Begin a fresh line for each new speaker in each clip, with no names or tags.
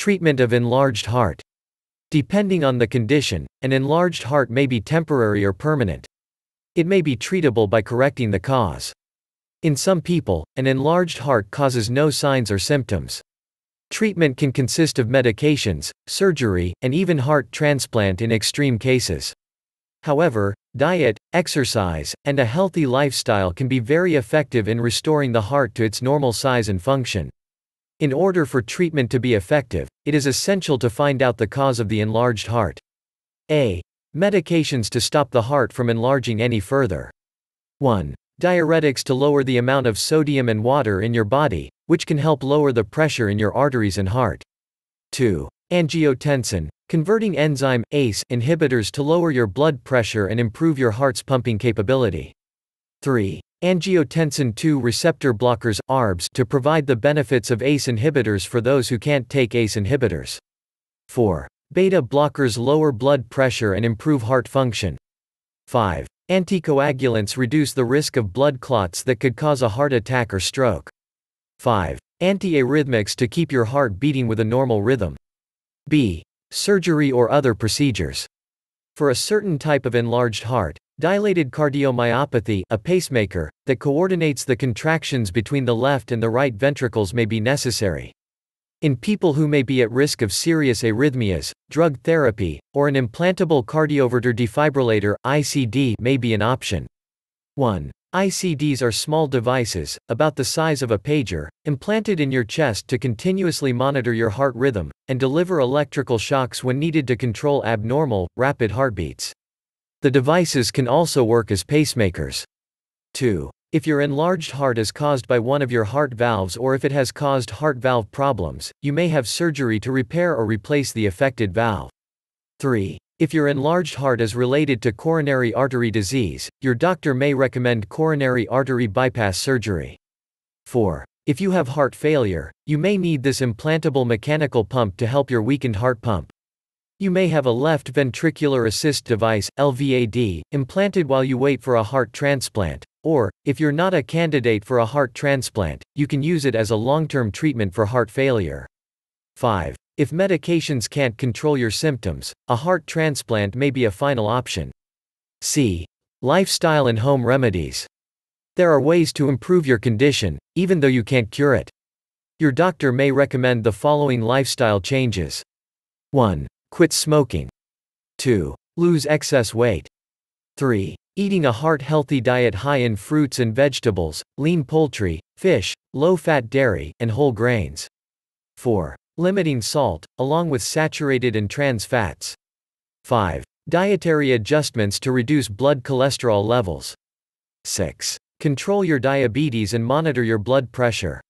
Treatment of enlarged heart. Depending on the condition, an enlarged heart may be temporary or permanent. It may be treatable by correcting the cause. In some people, an enlarged heart causes no signs or symptoms. Treatment can consist of medications, surgery, and even heart transplant in extreme cases. However, diet, exercise, and a healthy lifestyle can be very effective in restoring the heart to its normal size and function. In order for treatment to be effective, it is essential to find out the cause of the enlarged heart. A. Medications to stop the heart from enlarging any further. 1. Diuretics to lower the amount of sodium and water in your body, which can help lower the pressure in your arteries and heart. 2. Angiotensin, converting enzyme ACE inhibitors to lower your blood pressure and improve your heart's pumping capability. 3. Angiotensin II receptor blockers ARBs to provide the benefits of ACE inhibitors for those who can't take ACE inhibitors. 4. Beta blockers lower blood pressure and improve heart function. 5. Anticoagulants reduce the risk of blood clots that could cause a heart attack or stroke. 5. Antiarrhythmics to keep your heart beating with a normal rhythm. B. Surgery or other procedures. For a certain type of enlarged heart, Dilated cardiomyopathy, a pacemaker, that coordinates the contractions between the left and the right ventricles may be necessary. In people who may be at risk of serious arrhythmias, drug therapy, or an implantable cardioverter defibrillator ICD may be an option. 1. ICDs are small devices, about the size of a pager, implanted in your chest to continuously monitor your heart rhythm and deliver electrical shocks when needed to control abnormal, rapid heartbeats. The devices can also work as pacemakers. 2. If your enlarged heart is caused by one of your heart valves or if it has caused heart valve problems, you may have surgery to repair or replace the affected valve. 3. If your enlarged heart is related to coronary artery disease, your doctor may recommend coronary artery bypass surgery. 4. If you have heart failure, you may need this implantable mechanical pump to help your weakened heart pump. You may have a left ventricular assist device, LVAD, implanted while you wait for a heart transplant, or, if you're not a candidate for a heart transplant, you can use it as a long-term treatment for heart failure. 5. If medications can't control your symptoms, a heart transplant may be a final option. C. Lifestyle and home remedies. There are ways to improve your condition, even though you can't cure it. Your doctor may recommend the following lifestyle changes. 1. Quit smoking. 2. Lose excess weight. 3. Eating a heart healthy diet high in fruits and vegetables, lean poultry, fish, low fat dairy, and whole grains. 4. Limiting salt, along with saturated and trans fats. 5. Dietary adjustments to reduce blood cholesterol levels. 6. Control your diabetes and monitor your blood pressure.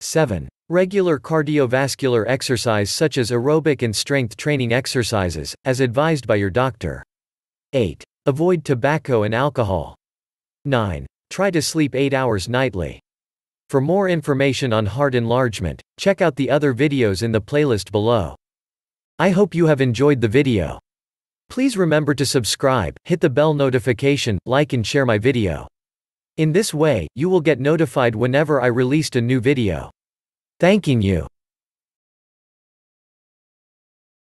7. Regular cardiovascular exercise such as aerobic and strength training exercises, as advised by your doctor. 8. Avoid tobacco and alcohol. 9. Try to sleep 8 hours nightly. For more information on heart enlargement, check out the other videos in the playlist below. I hope you have enjoyed the video. Please remember to subscribe, hit the bell notification, like and share my video. In this way, you will get notified whenever I released a new video. Thanking you.